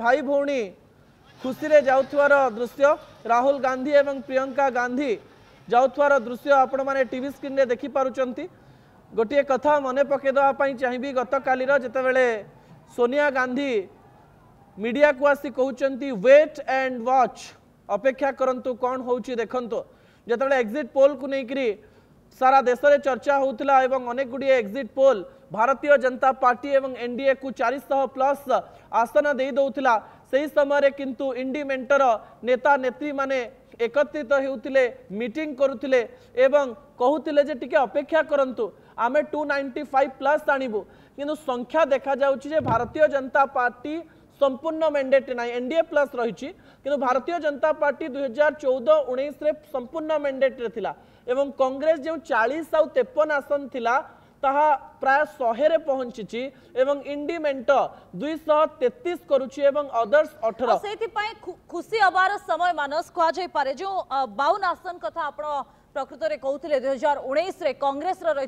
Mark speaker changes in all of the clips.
Speaker 1: भाई भौणी खुशी जा दृश्य राहुल गांधी एवं प्रियंका गांधी जा दृश्य आपण मैंने टी स्क्रीन में देखिपार गोटे कथा मन पकईदेपी चाहिए गत कालीर जितेबले सोनिया गांधी मीडिया को आसी कहते व्वेट एंड वॉच अपेक्षा करूँ कौन हो देखु जो एक्जिट पोल को लेकर सारा देश में चर्चा होता और अनेक गुड़िया एक्जिट पोल ଭାରତୀୟ ଜନତା ପାର୍ଟି ଏବଂ ଏନ୍ଡିଏକୁ ଚାରିଶହ ପ୍ଲସ୍ ଆସନ ଦେଇଦେଉଥିଲା ସେହି ସମୟରେ କିନ୍ତୁ ଇଣ୍ଡି ମେଣ୍ଟର ନେତା ନେତ୍ରୀମାନେ ଏକତ୍ରିତ ହେଉଥିଲେ ମିଟିଂ କରୁଥିଲେ ଏବଂ କହୁଥିଲେ ଯେ ଟିକେ ଅପେକ୍ଷା କରନ୍ତୁ ଆମେ ଟୁ ନାଇଣ୍ଟି ଫାଇଭ୍ ପ୍ଲସ୍ ଆଣିବୁ କିନ୍ତୁ ସଂଖ୍ୟା ଦେଖାଯାଉଛି ଯେ ଭାରତୀୟ ଜନତା ପାର୍ଟି সম্পূর্ণ ম্যান্ডেট না এনডিএ প্লাস রয়েছে কিন্তু ভারতীয় জনতা পার্টি দুই হাজার চৌদ উনিশে সম্পূর্ণ ম্যান্ডেটে লা এবং কংগ্রেস যে চাশ আউ তেপন আসন লা प्राय शहे पहुंची इंडिमेट दुईश तेतीस करदर्स अठर
Speaker 2: से खुशी हबार समय मानस कहे जो बावन आसन कथा प्रकृत में कहते दुई हजार उन्नीस कंग्रेस रही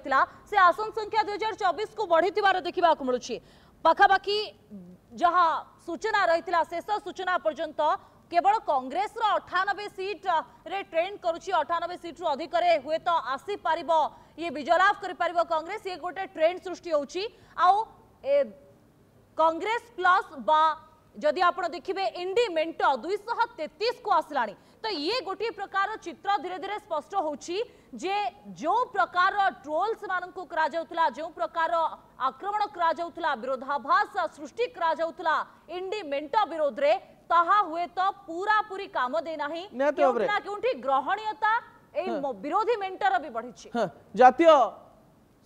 Speaker 2: से आसन संख्या दुई हजार चौबीस को बढ़ी थ देखा मिलूँ पखापाखी जहाँ सूचना रही शेष सूचना पर्यटन केवल कांग्रेस अठानबे सीट रे ट्रेंड करुच्ची अठानबे सीट रु अधिक हुए तो पार ये विजयलाभ कर कांग्रेस ये गोटे ट्रेंड सृष्टि हो कांग्रेस प्लस बा जदि आप देखिए इंडी मेट दुईश तेतीस को आसला तो ये गोटे प्रकार चित्र धीरे धीरे स्पष्ट जे जो प्रकार ट्रोल को करा जो प्रकार आक्रमण करा विरोधाभास सृष्टि करा इंडी मेट विरोध में ତାହା ହୁଏତ ପୁରାପୁରି କାମ ଦେଇନାହିଁ କେଉଁଠି ନା କେଉଁଠି ଗ୍ରହଣୀୟତା ଏଇ ବିରୋଧୀ ମେଣ୍ଟର ବି ବଢିଛି
Speaker 1: ଜାତୀୟ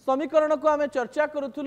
Speaker 1: ସମୀକରଣକୁ ଆମେ ଚର୍ଚ୍ଚା କରୁଥିଲୁ